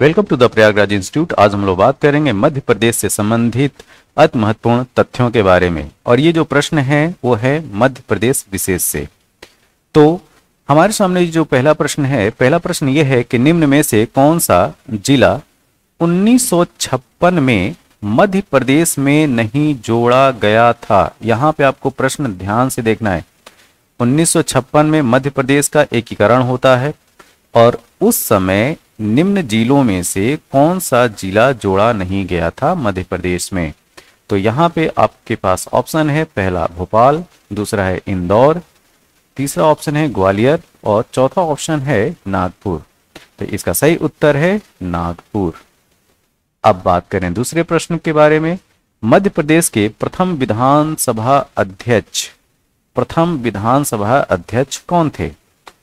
Welcome to the Prayagraj institute आज हम लोग बात करेंगे मध्य प्रदेश से संबंधित अति महत्वपूर्ण तथ्यों के बारे में और ये जो प्रश्न है वो है मध्य प्रदेश विशेष से तो हमारे सामने जो पहला प्रश्न है पहला प्रश्न ये है कि निम्न में से कौन सा जिला 1956 में मध्य प्रदेश में नहीं जोड़ा गया था यहाँ पे आपको प्रश्न ध्यान से देखना है उन्नीस में मध्य प्रदेश का एकीकरण होता है और उस समय निम्न जिलों में से कौन सा जिला जोड़ा नहीं गया था मध्य प्रदेश में तो यहाँ पे आपके पास ऑप्शन है पहला भोपाल दूसरा है इंदौर तीसरा ऑप्शन है ग्वालियर और चौथा ऑप्शन है नागपुर तो इसका सही उत्तर है नागपुर अब बात करें दूसरे प्रश्न के बारे में मध्य प्रदेश के प्रथम विधानसभा अध्यक्ष प्रथम विधानसभा अध्यक्ष कौन थे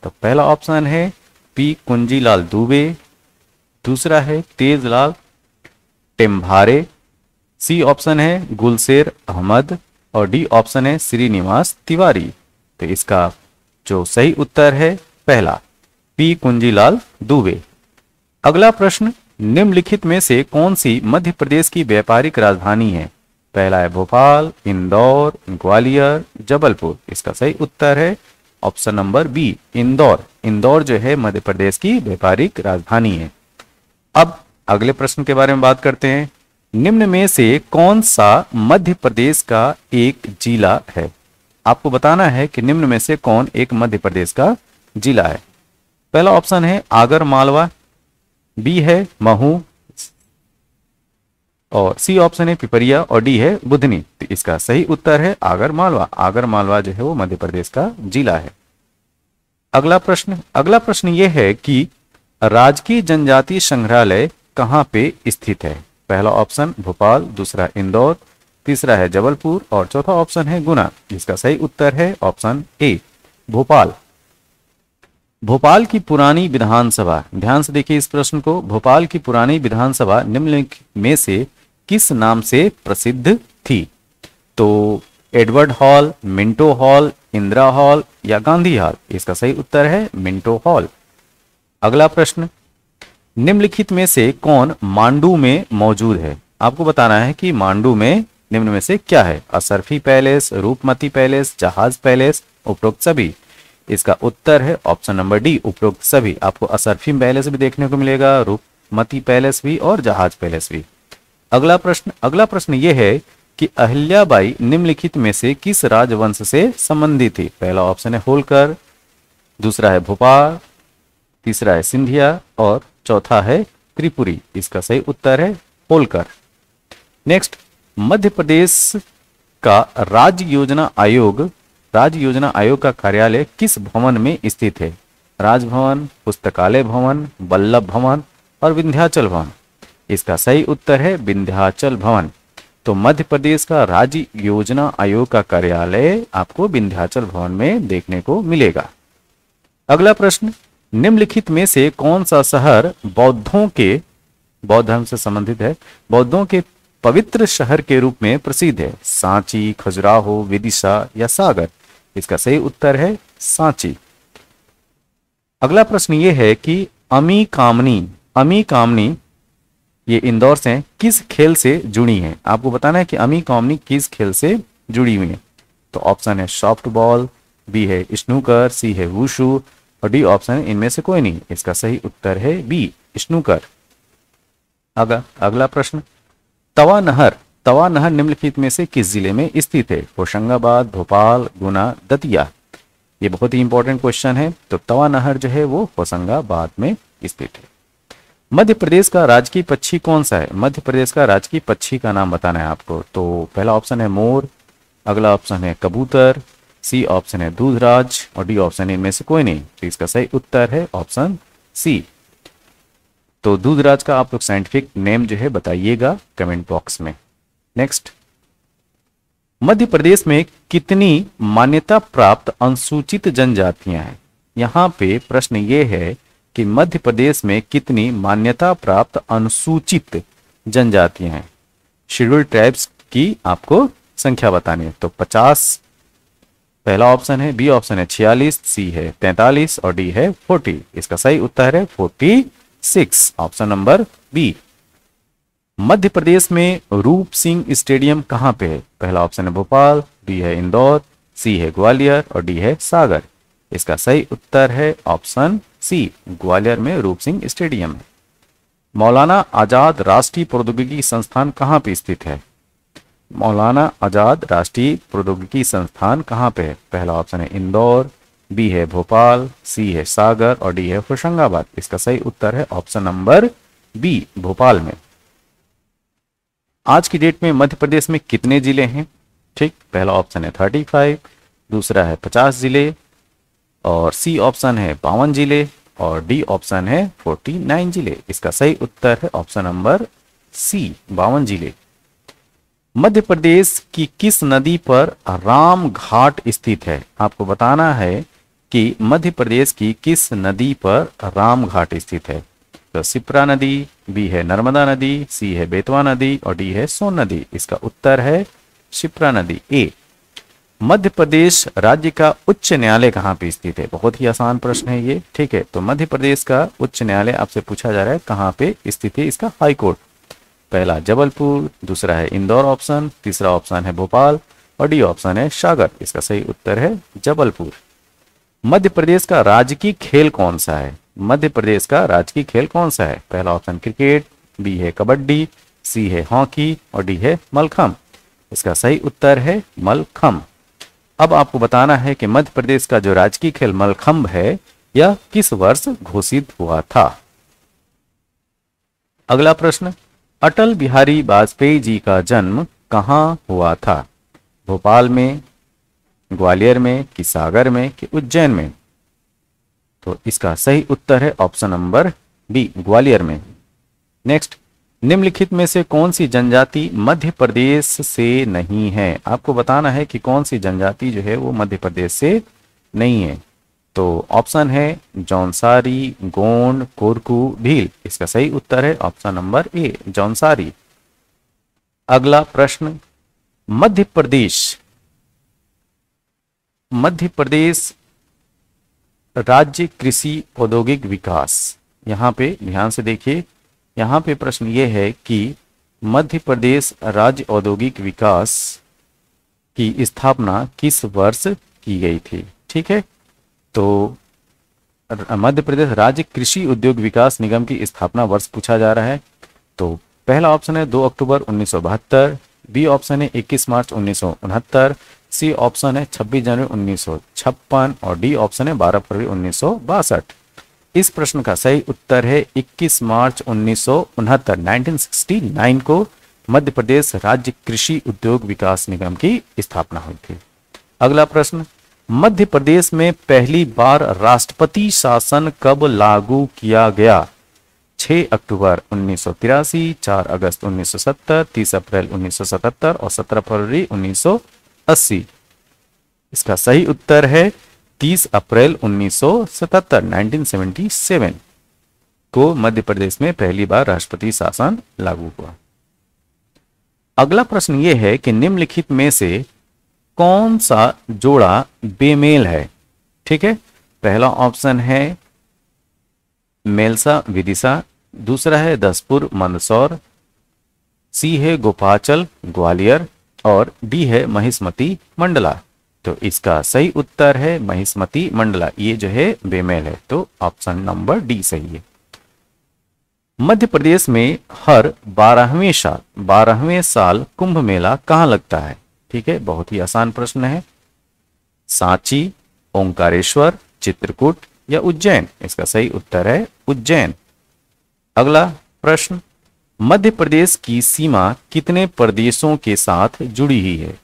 तो पहला ऑप्शन है पी कुंजीलाल दुबे दूसरा है तेजलाल टेम्भारे सी ऑप्शन है गुलशेर अहमद और डी ऑप्शन है श्रीनिवास तिवारी तो इसका जो सही उत्तर है पहला पी कुंजीलाल दुबे अगला प्रश्न निम्नलिखित में से कौन सी मध्य प्रदेश की व्यापारिक राजधानी है पहला है भोपाल इंदौर ग्वालियर जबलपुर इसका सही उत्तर है option number B Indore Indore जो है मध्य प्रदेश की व्यापारिक राजधानी है अब अगले प्रश्न के बारे में बात करते हैं निम्न में से कौन सा मध्य प्रदेश का एक जिला है आपको बताना है कि निम्न में से कौन एक मध्य प्रदेश का जिला है पहला ऑप्शन है आगर मालवा बी है महू और सी ऑप्शन है पिपरिया और डी है बुधनी तो इसका सही उत्तर है आगर मालवा आगर मालवा जो है वो मध्य प्रदेश का जिला है अगला प्रश्न अगला प्रश्न यह है कि राजकीय जनजाति संग्रहालय कहाँ पे स्थित है पहला ऑप्शन भोपाल दूसरा इंदौर तीसरा है जबलपुर और चौथा ऑप्शन है गुना इसका सही उत्तर है ऑप्शन ए भोपाल भोपाल की पुरानी विधानसभा ध्यान से देखिए इस प्रश्न को भोपाल की पुरानी विधानसभा निम्नलिखित में से किस नाम से प्रसिद्ध थी तो Edward Hall Minto Hall Indira Hall या गांधी हॉल इसका सही उत्तर है मिंटो हॉल अगला प्रश्न निम्नलिखित में से कौन मांडू में मौजूद है आपको बताना है कि मांडू में निम्न में से क्या है Ashrafi palace Roopmati palace Jahaz palace उपरोक्त सभी इसका उत्तर है ऑप्शन नंबर डी उपरोक्त सभी आपको असरफी पैलेस भी देखने को मिलेगा रूपमती पैलेस भी और जहाज पैलेस भी अगला प्रश्न अगला प्रश्न ये है कि अहिल्याबाई निम्नलिखित में से किस राजवंश से संबंधित थी पहला ऑप्शन है होलकर दूसरा है भोपाल तीसरा है सिंधिया और चौथा है त्रिपुरी इसका सही उत्तर है होलकर नेक्स्ट मध्य प्रदेश का राज्य योजना आयोग राज्य योजना आयोग का कार्यालय किस भवन में स्थित है राजभवन पुस्तकालय भवन बल्लभ भवन और विंध्याचल भवन इसका सही उत्तर है विंध्याचल भवन तो मध्य प्रदेश का राज्य योजना आयोग का कार्यालय आपको विंध्याचल भवन में देखने को मिलेगा अगला प्रश्न निम्नलिखित में से कौन सा शहर बौद्धों के बौद्ध धर्म से संबंधित है बौद्धों के पवित्र शहर के रूप में प्रसिद्ध है सांची खजुराहो विदिशा या सागर इसका सही उत्तर है सांची अगला प्रश्न यह है कि अमी कामनी अमी कामनी ये इंदौर से किस खेल से जुड़ी हैं आपको बताना है कि अमी कॉमनी किस खेल से जुड़ी हुई है तो ऑप्शन है सॉफ्ट बॉल बी है स्नूकर सी है वुशु और डी ऑप्शन है इनमें से कोई नहीं इसका सही उत्तर है बी स्नूकर अगर अगला प्रश्न तवा नहर तवा नहर निम्नलिखित में से किस जिले में स्थित है होशंगाबाद भोपाल गुना दतिया ये बहुत ही इंपॉर्टेंट क्वेश्चन है तो तवा नहर जो है वो होशंगाबाद में स्थित है मध्य प्रदेश का राजकीय पक्षी कौन सा है मध्य प्रदेश का राजकीय पक्षी का नाम बताना है आपको तो पहला ऑप्शन है मोर अगला ऑप्शन है कबूतर सी ऑप्शन है दूधराज और डी ऑप्शन इनमें से कोई नहीं तो इसका सही उत्तर है ऑप्शन सी तो दूधराज का आप लोग साइंटिफिक नेम जो है बताइएगा कमेंट बॉक्स में नेक्स्ट मध्य प्रदेश में कितनी मान्यता प्राप्त अनुसूचित जनजातियां हैं यहां पे प्रश्न ये है कि मध्य प्रदेश में कितनी मान्यता प्राप्त अनुसूचित जनजातियां हैं शेड्यूल ट्राइब्स की आपको संख्या बतानी है तो 50 पहला ऑप्शन है बी ऑप्शन है छियालीस सी है तैतालीस और डी है फोर्टी इसका सही उत्तर है forty six option number B Madhya Pradesh में रूप सिंह स्टेडियम कहां पे है पहला ऑप्शन है भोपाल बी है इंदौर सी है ग्वालियर और डी है सागर इसका सही उत्तर है ऑप्शन सी ग्वालियर में रूप सिंह स्टेडियम है मौलाना आजाद राष्ट्रीय प्रौद्योगिकी संस्थान कहाँ पे स्थित है मौलाना आजाद राष्ट्रीय प्रौद्योगिकी संस्थान कहाँ पे है पहला ऑप्शन है इंदौर बी है भोपाल सी है सागर और डी है होशंगाबाद इसका सही उत्तर है ऑप्शन नंबर बी भोपाल में आज की डेट में मध्य प्रदेश में कितने जिले हैं ठीक पहला ऑप्शन है थर्टी फाइव दूसरा है पचास जिले और सी ऑप्शन है बावन जिले और डी ऑप्शन है 49 जिले इसका सही उत्तर है ऑप्शन नंबर सी बावन जिले मध्य प्रदेश की किस नदी पर राम घाट स्थित है आपको बताना है कि मध्य प्रदेश की किस नदी पर राम घाट स्थित है तो सिप्रा नदी बी है नर्मदा नदी सी है बेतवा नदी और डी है सोन नदी इसका उत्तर है शिप्रा नदी ए मध्य प्रदेश राज्य का उच्च न्यायालय कहाँ पे स्थित है बहुत ही आसान प्रश्न है ये ठीक है तो मध्य प्रदेश का उच्च न्यायालय आपसे पूछा जा रहा है कहाँ पे स्थित है इसका हाई कोर्ट पहला जबलपुर दूसरा है इंदौर ऑप्शन तीसरा ऑप्शन है भोपाल और डी ऑप्शन है सागर इसका सही उत्तर है जबलपुर मध्य प्रदेश का राजकीय खेल कौन सा है मध्य प्रदेश का राजकीय खेल कौन सा है पहला ऑप्शन क्रिकेट बी है कबड्डी सी है हॉकी और डी है मलखम इसका सही उत्तर है मलखम अब आपको बताना है कि मध्य प्रदेश का जो राजकीय खेल मलखंभ है यह किस वर्ष घोषित हुआ था अगला प्रश्न अटल बिहारी वाजपेयी जी का जन्म कहां हुआ था भोपाल में ग्वालियर में कि सागर में कि उज्जैन में तो इसका सही उत्तर है ऑप्शन नंबर बी ग्वालियर में नेक्स्ट निम्नलिखित में से कौन सी जनजाति मध्य प्रदेश से नहीं है आपको बताना है कि कौन सी जनजाति जो है वो मध्य प्रदेश से नहीं है तो ऑप्शन है जौनसारी गोंड कोरकू भील इसका सही उत्तर है ऑप्शन नंबर ए जौनसारी अगला प्रश्न मध्य प्रदेश मध्य प्रदेश राज्य कृषि औद्योगिक विकास यहां पे ध्यान से देखिए यहाँ पे प्रश्न ये है कि मध्य प्रदेश राज्य औद्योगिक विकास की स्थापना किस वर्ष की गई थी ठीक है तो मध्य प्रदेश राज्य कृषि उद्योग विकास निगम की स्थापना वर्ष पूछा जा रहा है तो पहला ऑप्शन है 2 अक्टूबर उन्नीस बी ऑप्शन है 21 मार्च उन्नीस सी ऑप्शन है 26 जनवरी उन्नीस और डी ऑप्शन है 12 फरवरी उन्नीस इस प्रश्न का सही उत्तर है 21 मार्च उन्नीस 1969 को मध्य प्रदेश राज्य कृषि उद्योग विकास निगम की स्थापना हुई थी अगला प्रश्न मध्य प्रदेश में पहली बार राष्ट्रपति शासन कब लागू किया गया 6 अक्टूबर उन्नीस 4 अगस्त 1970, 30 अप्रैल 1977 और 17 फरवरी 1980। इसका सही उत्तर है 30 अप्रैल 1977 1977 को मध्य प्रदेश में पहली बार राष्ट्रपति शासन लागू हुआ अगला प्रश्न यह है कि निम्नलिखित में से कौन सा जोड़ा बेमेल है ठीक है पहला ऑप्शन है मेलसा विदिशा दूसरा है दसपुर मंदसौर सी है गोपाचल ग्वालियर और डी है महिस्मती मंडला तो इसका सही उत्तर है महिस्मती मंडला ये जो है बेमेल है तो ऑप्शन नंबर डी सही है मध्य प्रदेश में हर बारहवें साल बारहवें साल कुंभ मेला कहां लगता है ठीक है बहुत ही आसान प्रश्न है सांची ओंकारेश्वर चित्रकूट या उज्जैन इसका सही उत्तर है उज्जैन अगला प्रश्न मध्य प्रदेश की सीमा कितने प्रदेशों के साथ जुड़ी हुई है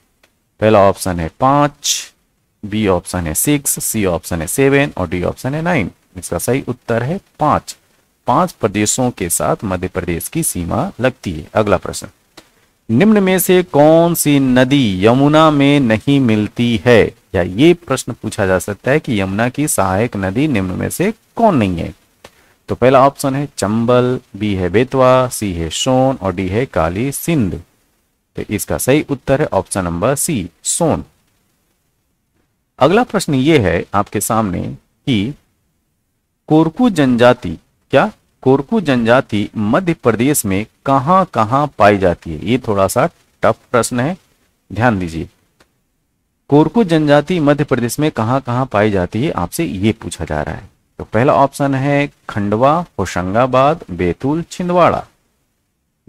पहला ऑप्शन है पांच बी ऑप्शन है सिक्स सी ऑप्शन है सेवन और डी ऑप्शन है नाइन इसका सही उत्तर है पांच पांच प्रदेशों के साथ मध्य प्रदेश की सीमा लगती है अगला प्रश्न निम्न में से कौन सी नदी यमुना में नहीं मिलती है या ये प्रश्न पूछा जा सकता है कि यमुना की सहायक नदी निम्न में से कौन नहीं है तो पहला ऑप्शन है चंबल बी है बेतवा सी है सोन और डी है काली सिंध तो इसका सही उत्तर है ऑप्शन नंबर सी सोन अगला प्रश्न ये है आपके सामने कि कोरकू जनजाति क्या कोरकू जनजाति मध्य प्रदेश में कहां कहां पाई जाती है ये थोड़ा सा टफ प्रश्न है ध्यान दीजिए कोरकू जनजाति मध्य प्रदेश में कहां कहां पाई जाती है आपसे ये पूछा जा रहा है तो पहला ऑप्शन है खंडवा होशंगाबाद बैतूल छिंदवाड़ा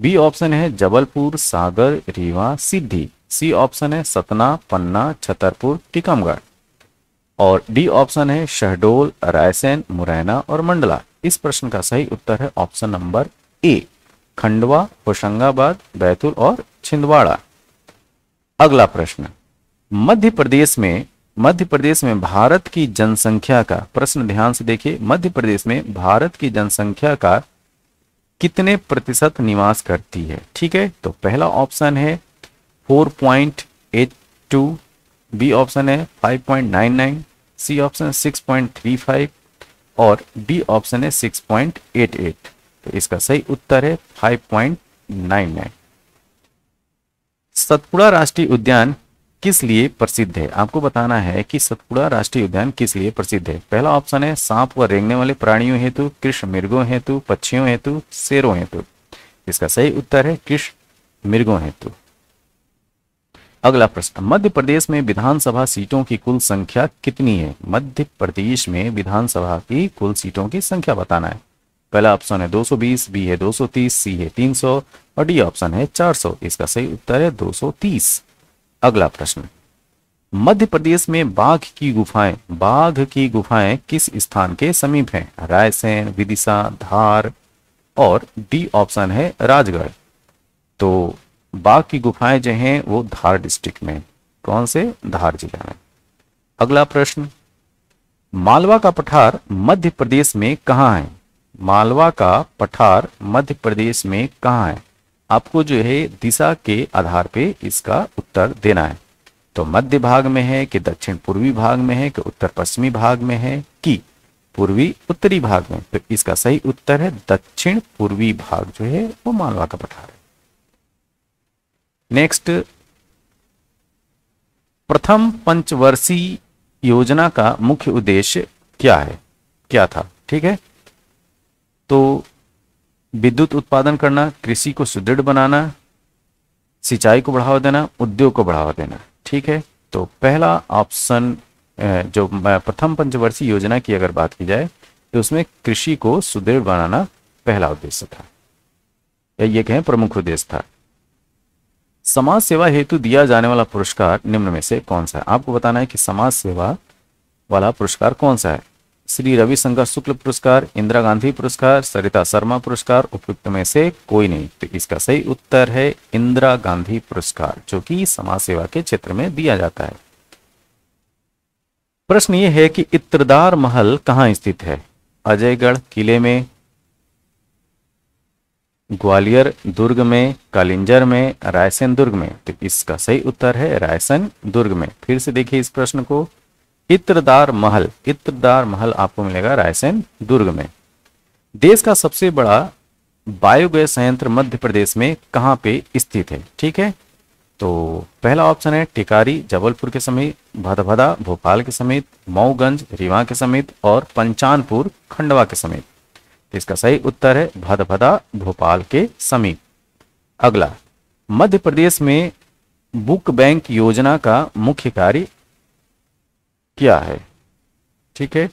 बी ऑप्शन है जबलपुर सागर रीवा सिद्धि सी ऑप्शन है सतना पन्ना छतरपुर टीकमगढ़ और डी ऑप्शन है शहडोल रायसेन मुरैना और मंडला इस प्रश्न का सही उत्तर है option number A Khandwa Hoshangabad Betul और छिंदवाड़ा अगला प्रश्न मध्य प्रदेश में मध्य प्रदेश में भारत की जनसंख्या का प्रश्न ध्यान से देखिए मध्य प्रदेश में भारत की जनसंख्या का कितने प्रतिशत निवास करती है ठीक है तो पहला ऑप्शन है 4.82 बी ऑप्शन है 5.99 सी ऑप्शन 6.35 और डी ऑप्शन है 6.88 तो इसका सही उत्तर है 5.99 सतपुड़ा राष्ट्रीय उद्यान किस लिए प्रसिद्ध है आपको बताना है कि सतपुड़ा राष्ट्रीय उद्यान किस लिए प्रसिद्ध है पहला ऑप्शन है सांप व रेंगने वाले प्राणियों हेतु कृष्ण मृगों हेतु पक्षियों हेतु शेरों हेतु इसका सही उत्तर है कृष्ण मृगों हेतु अगला प्रश्न मध्य प्रदेश में विधानसभा सीटों की कुल संख्या कितनी है मध्य प्रदेश में विधानसभा की कुल सीटों की संख्या बताना है पहला ऑप्शन है 220, बी है 230, सी है 300 और डी ऑप्शन है 400। इसका सही उत्तर है अगला प्रश्न मध्य प्रदेश में बाघ की गुफाएं बाघ की गुफाएं किस स्थान के समीप हैं रायसेन विदिशा धार और डी ऑप्शन है राजगढ़ तो बाघ की गुफाएं जो हैं वो धार डिस्ट्रिक्ट में कौन से धार जिला में अगला प्रश्न मालवा का पठार मध्य प्रदेश में कहाँ है मालवा का पठार मध्य प्रदेश में कहाँ है आपको जो है दिशा के आधार पे इसका उत्तर देना है तो मध्य भाग में है कि दक्षिण पूर्वी भाग में है कि उत्तर पश्चिमी भाग में है कि पूर्वी उत्तरी भाग में तो इसका सही उत्तर है दक्षिण पूर्वी भाग जो है वो मालवा का पठार है नेक्स्ट प्रथम पंचवर्षीय योजना का मुख्य उद्देश्य क्या है क्या था ठीक है तो विद्युत उत्पादन करना कृषि को सुदृढ़ बनाना सिंचाई को बढ़ावा देना उद्योग को बढ़ावा देना ठीक है तो पहला ऑप्शन जो प्रथम पंचवर्षीय योजना की अगर बात की जाए तो उसमें कृषि को सुदृढ़ बनाना पहला उद्देश्य था या ये कहें प्रमुख उद्देश्य था समाज सेवा हेतु दिया जाने वाला पुरस्कार निम्न में से कौन सा है आपको बताना है कि समाज सेवा वाला पुरस्कार कौन सा है श्री रविशंकर शुक्ल पुरस्कार इंदिरा गांधी पुरस्कार सरिता शर्मा पुरस्कार उपयुक्त में से कोई नहीं तो इसका सही उत्तर है इंदिरा गांधी पुरस्कार जो कि समाज सेवा के क्षेत्र में दिया जाता है प्रश्न ये है कि इत्रदार महल कहां स्थित है अजयगढ़ किले में ग्वालियर दुर्ग में कालिंजर में रायसेन दुर्ग में तो इसका सही उत्तर है रायसेन दुर्ग में फिर से देखिए इस प्रश्न को इत्रदार महल इत्रदार महल आपको मिलेगा रायसेन दुर्ग में देश का सबसे बड़ा बायोगैस संयंत्र मध्य प्रदेश में कहाँ पे स्थित है ठीक है तो पहला ऑप्शन है टिकारी जबलपुर के समीप भदभदा भोपाल के समीप मऊगंज रीवा के समीप और पंचानपुर खंडवा के समीप तो इसका सही उत्तर है भदभदा भोपाल के समीप अगला मध्य प्रदेश में बुक बैंक योजना का मुख्य कार्य क्या है ठीक है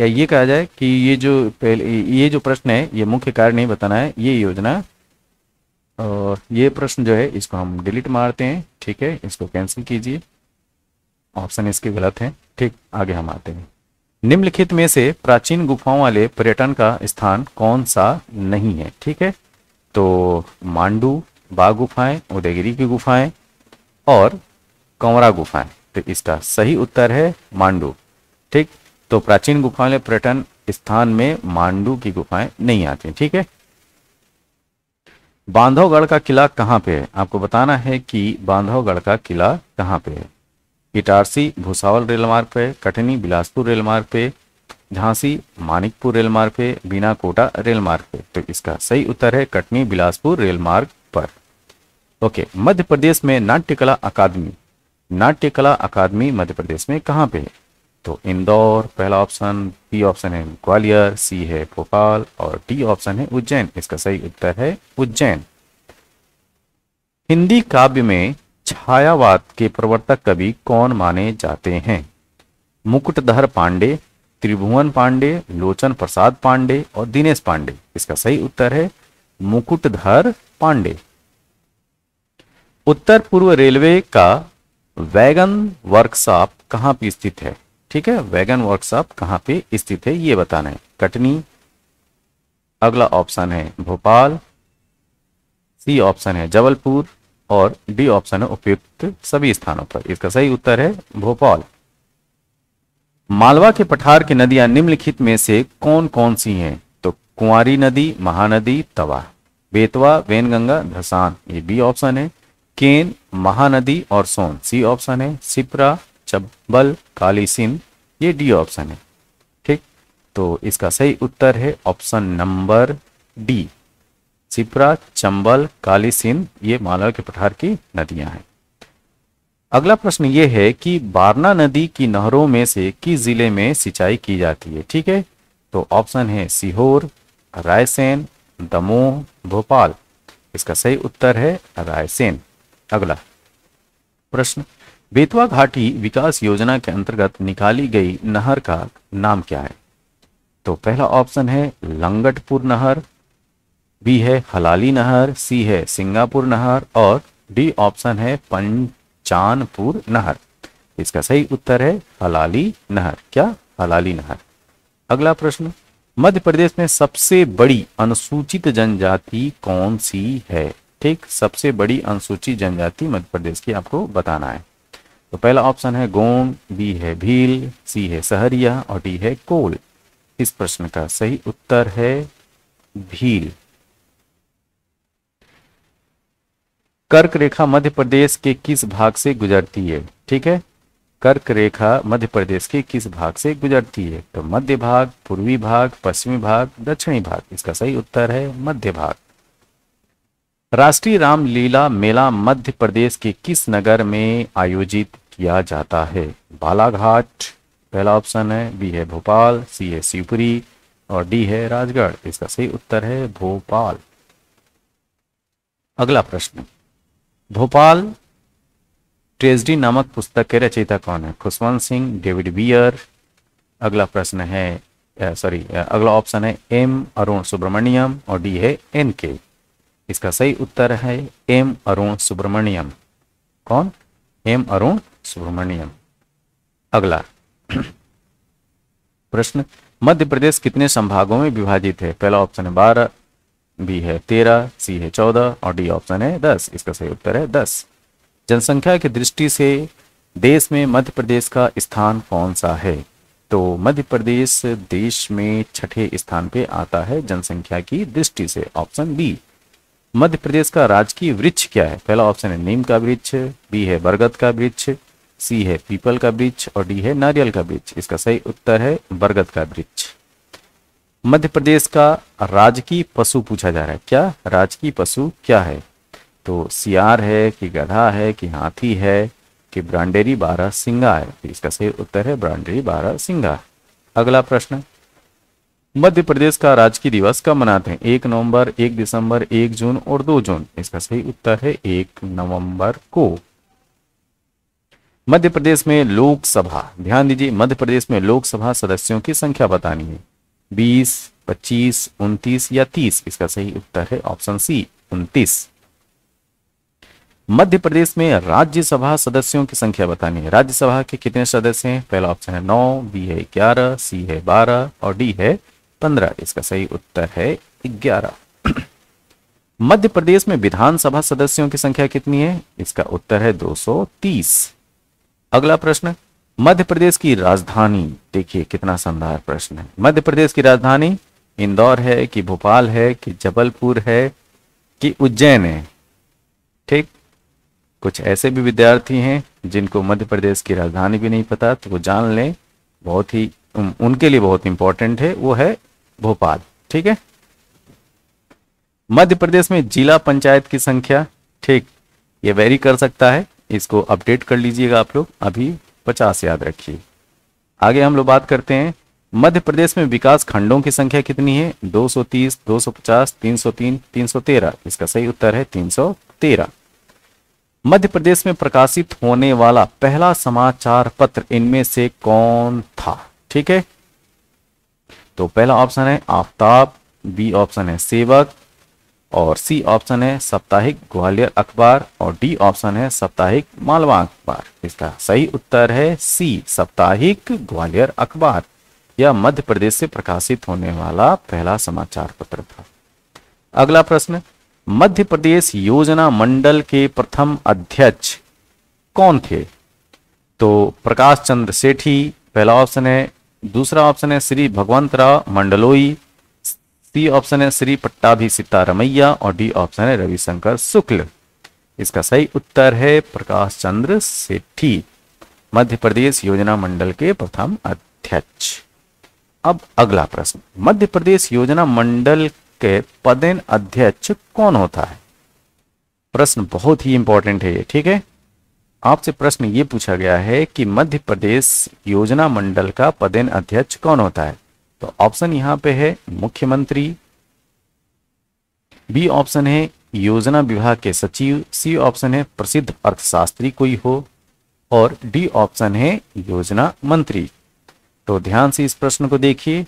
या ये कहा जाए कि ये जो पहले ये जो प्रश्न है ये मुख्य कार्य नहीं बताना है ये योजना और ये प्रश्न जो है इसको हम डिलीट मारते हैं ठीक है इसको कैंसिल कीजिए ऑप्शन इसके गलत हैं ठीक आगे हम आते हैं निम्नलिखित में से प्राचीन गुफाओं वाले पर्यटन का स्थान कौन सा नहीं है ठीक है तो मांडू बाघ गुफाएं उदयगिरी की गुफाएं और कंवरा गुफाएं इसका सही उत्तर है मांडू ठीक तो प्राचीन गुफा पर्यटन स्थान में मांडू की गुफाएं नहीं आती ठीक है बांधवगढ़ का किला कहां पे है आपको बताना है कि बांधवगढ़ का किला कहां पे है इटारसी भुसावल रेल मार्ग पे कटनी बिलासपुर रेल मार्ग पे झांसी मानिकपुर रेल मार्ग पे बिना कोटा रेल मार्ग पे तो इसका सही उत्तर है कटनी बिलासपुर रेल मार्ग पर ओके मध्य प्रदेश में नाट्यकला अकादमी नाट्य कला अकादमी मध्य प्रदेश में कहाँ पे है तो इंदौर पहला ऑप्शन बी ऑप्शन है ग्वालियर सी है भोपाल और डी ऑप्शन है उज्जैन इसका सही उत्तर है उज्जैन हिंदी काव्य में छायावाद के प्रवर्तक कवि कौन माने जाते हैं मुकुटधर पांडे त्रिभुवन पांडे लोचन प्रसाद पांडे और दिनेश पांडे इसका सही उत्तर है मुकुटधर पांडे उत्तर पूर्व रेलवे का वैगन वर्कशॉप कहाँ पे स्थित है ठीक है वैगन वर्कशॉप कहाँ पे स्थित है ये बताना है कटनी अगला ऑप्शन है भोपाल सी ऑप्शन है जबलपुर और डी ऑप्शन है उपयुक्त सभी स्थानों पर इसका सही उत्तर है भोपाल मालवा के पठार की नदियां निम्नलिखित में से कौन कौन सी हैं तो कुंवारी नदी महानदी तवा बेतवा वेनगंगा धसान ये बी ऑप्शन है केन महानदी और सोन सी ऑप्शन है सिपरा चब्बल काली सिंध ये डी ऑप्शन है ठीक तो इसका सही उत्तर है option number D Sipra Chambal Kali Sindh ये मालवा के पठार की नदियां हैं अगला प्रश्न ये है कि बारना नदी की नहरों में से किस जिले में सिंचाई की जाती है ठीक है तो ऑप्शन है सीहोर रायसेन दमोह भोपाल इसका सही उत्तर है रायसेन अगला प्रश्न बेतवा घाटी विकास योजना के अंतर्गत निकाली गई नहर का नाम क्या है तो पहला ऑप्शन है लंगटपुर नहर बी है हलाली नहर सी है सिंगापुर नहर और डी ऑप्शन है पंचानपुर नहर इसका सही उत्तर है हलाली नहर क्या हलाली नहर अगला प्रश्न मध्य प्रदेश में सबसे बड़ी अनुसूचित जनजाति कौन सी है ठीक सबसे बड़ी अनुसूचित जनजाति मध्य प्रदेश की आपको बताना है तो पहला ऑप्शन है गोंग बी है भील सी है सहरिया और डी है कोल इस प्रश्न का सही उत्तर है भील कर्क रेखा मध्य प्रदेश के किस भाग से गुजरती है ठीक है कर्क रेखा मध्य प्रदेश के किस भाग से गुजरती है तो मध्य भाग पूर्वी भाग पश्चिमी भाग दक्षिणी भाग इसका सही उत्तर है मध्य भाग राष्ट्रीय रामलीला मेला मध्य प्रदेश के किस नगर में आयोजित किया जाता है बालाघाट पहला ऑप्शन है बी है भोपाल सी है शिवपुरी और डी है राजगढ़ इसका सही उत्तर है भोपाल अगला प्रश्न भोपाल ट्रेजडी नामक पुस्तक के रचयिता कौन है खुशवंत सिंह डेविड बियर अगला प्रश्न है सॉरी अगला ऑप्शन है एम अरुण सुब्रमण्यम और डी है एन के इसका सही उत्तर है एम अरुण सुब्रमण्यम कौन एम अरुण सुब्रमण्यम अगला प्रश्न मध्य प्रदेश कितने संभागों में विभाजित है पहला ऑप्शन है बारह बी है तेरह सी है चौदह और डी ऑप्शन है दस इसका सही उत्तर है दस जनसंख्या की दृष्टि से देश में मध्य प्रदेश का स्थान कौन सा है तो मध्य प्रदेश देश में छठे स्थान पे आता है जनसंख्या की दृष्टि से ऑप्शन बी मध्य प्रदेश का राजकीय वृक्ष क्या है पहला ऑप्शन है नीम का वृक्ष बी है बरगद का वृक्ष सी है पीपल का वृक्ष और डी है नारियल का वृक्ष इसका सही उत्तर है बरगद का वृक्ष मध्य प्रदेश का राजकीय पशु पूछा जा रहा है क्या राजकीय पशु क्या है तो सियार है कि गधा है कि हाथी है कि ब्रांडेरी बारह सिंगा है इसका सही उत्तर है ब्रांडेरी बारह सिंगा अगला प्रश्न मध्य प्रदेश का राजकीय दिवस कब मनाते हैं एक नवंबर एक दिसंबर एक जून और दो जून इसका सही उत्तर है एक नवंबर को मध्य प्रदेश में लोकसभा ध्यान दीजिए मध्य प्रदेश में लोकसभा सदस्यों की संख्या बतानी है बीस पच्चीस उनतीस या तीस इसका सही उत्तर है ऑप्शन सी उन्तीस मध्य प्रदेश में राज्यसभा सदस्यों की संख्या बतानी है राज्यसभा के कितने सदस्य हैं पहला ऑप्शन है नौ बी है ग्यारह सी है बारह और डी है पंद्रह इसका सही उत्तर है ग्यारह मध्य प्रदेश में विधानसभा सदस्यों की संख्या कितनी है इसका उत्तर है 230 अगला प्रश्न मध्य प्रदेश की राजधानी देखिए कितना शानदार प्रश्न है मध्य प्रदेश की राजधानी इंदौर है कि भोपाल है कि जबलपुर है कि उज्जैन है ठीक कुछ ऐसे भी विद्यार्थी हैं जिनको मध्य प्रदेश की राजधानी भी नहीं पता तो वो जान लें बहुत ही उनके लिए बहुत इंपॉर्टेंट है वो है भोपाल ठीक है मध्य प्रदेश में जिला पंचायत की संख्या ठीक ये वेरी कर सकता है इसको अपडेट कर लीजिएगा आप लोग अभी पचास याद रखिए आगे हम लोग बात करते हैं मध्य प्रदेश में विकास खंडों की संख्या कितनी है 230, 250, 303, 313 इसका सही उत्तर है 313 मध्य प्रदेश में प्रकाशित होने वाला पहला समाचार पत्र इनमें से कौन था ठीक है तो पहला ऑप्शन है आफ्ताब बी ऑप्शन है सेवक और सी ऑप्शन है साप्ताहिक ग्वालियर अखबार और डी ऑप्शन है साप्ताहिक मालवा अखबार इसका सही उत्तर है सी साप्ताहिक ग्वालियर अखबार यह मध्य प्रदेश से प्रकाशित होने वाला पहला समाचार पत्र था अगला प्रश्न मध्य प्रदेश योजना मंडल के प्रथम अध्यक्ष कौन थे तो प्रकाश चंद्र सेठी पहला ऑप्शन है दूसरा ऑप्शन है श्री भगवंतराव मंडलोई सी ऑप्शन है श्री पट्टाभी सीतारमैया और डी ऑप्शन है रविशंकर शुक्ल इसका सही उत्तर है प्रकाश चंद्र सेठी मध्य प्रदेश योजना मंडल के प्रथम अध्यक्ष अब अगला प्रश्न मध्य प्रदेश योजना मंडल के पदेन अध्यक्ष कौन होता है प्रश्न बहुत ही इंपॉर्टेंट है ये ठीक है आपसे प्रश्न ये पूछा गया है कि मध्य प्रदेश योजना मंडल का पदेन अध्यक्ष कौन होता है तो ऑप्शन यहाँ पे है मुख्यमंत्री बी ऑप्शन है योजना विभाग के सचिव सी ऑप्शन है प्रसिद्ध अर्थशास्त्री कोई हो और डी ऑप्शन है योजना मंत्री तो ध्यान से इस प्रश्न को देखिए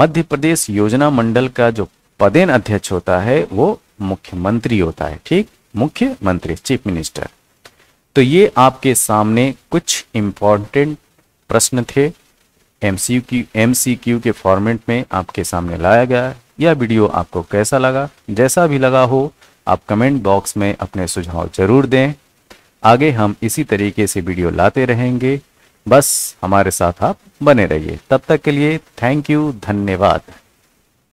मध्य प्रदेश योजना मंडल का जो पदेन अध्यक्ष होता है वो मुख्यमंत्री होता है ठीक मुख्यमंत्री चीफ मिनिस्टर तो ये आपके सामने कुछ इम्पॉर्टेंट प्रश्न थे यू की क्यू के फॉर्मेट में आपके सामने लाया गया यह वीडियो आपको कैसा लगा जैसा भी लगा हो आप कमेंट बॉक्स में अपने सुझाव जरूर दें आगे हम इसी तरीके से वीडियो लाते रहेंगे बस हमारे साथ आप बने रहिए तब तक के लिए थैंक यू धन्यवाद